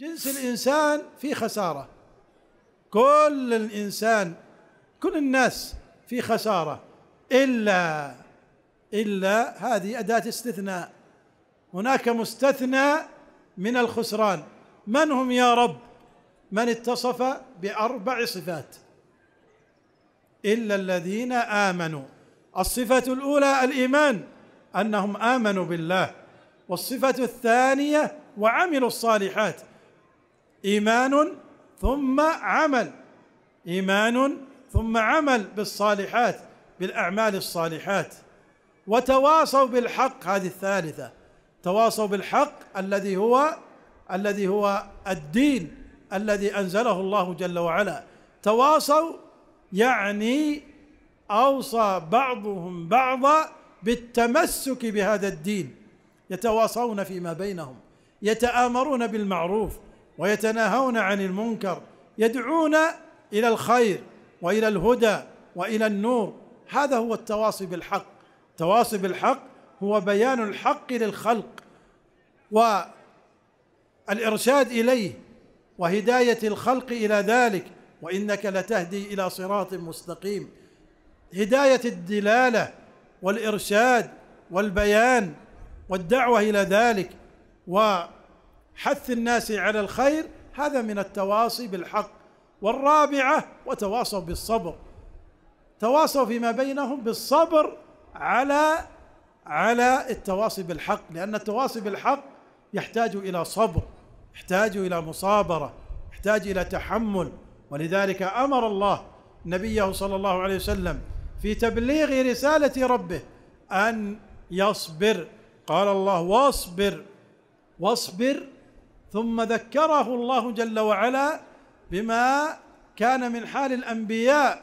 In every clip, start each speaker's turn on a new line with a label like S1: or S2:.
S1: جنس الإنسان في خسارة كل الإنسان كل الناس في خسارة إلا إلا هذه أداة استثناء هناك مستثنى من الخسران من هم يا رب من اتصف بأربع صفات إلا الذين آمنوا الصفة الأولى الإيمان أنهم آمنوا بالله والصفة الثانية وعملوا الصالحات ايمان ثم عمل ايمان ثم عمل بالصالحات بالاعمال الصالحات وتواصوا بالحق هذه الثالثه تواصوا بالحق الذي هو الذي هو الدين الذي انزله الله جل وعلا تواصوا يعني اوصى بعضهم بعضا بالتمسك بهذا الدين يتواصون فيما بينهم يتآمرون بالمعروف ويتناهون عن المنكر يدعون الى الخير والى الهدى والى النور هذا هو التواصي بالحق التواصي بالحق هو بيان الحق للخلق والارشاد اليه وهدايه الخلق الى ذلك وانك لتهدي الى صراط مستقيم هدايه الدلاله والارشاد والبيان والدعوه الى ذلك و حث الناس على الخير هذا من التواصي بالحق والرابعه وتواصوا بالصبر تواصوا فيما بينهم بالصبر على على التواصي بالحق لان التواصي بالحق يحتاج الى صبر يحتاج الى مصابره يحتاج الى تحمل ولذلك امر الله نبيه صلى الله عليه وسلم في تبليغ رساله ربه ان يصبر قال الله واصبر واصبر ثم ذكره الله جل وعلا بما كان من حال الانبياء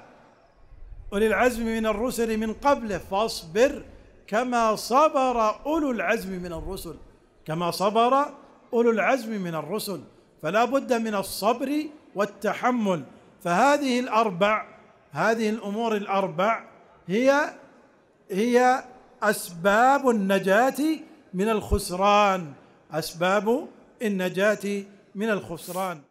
S1: اولي العزم من الرسل من قبله فاصبر كما صبر اولو العزم من الرسل كما صبر اولو العزم من الرسل فلا بد من الصبر والتحمل فهذه الاربع هذه الامور الاربع هي هي اسباب النجاه من الخسران اسباب النجاة من الخسران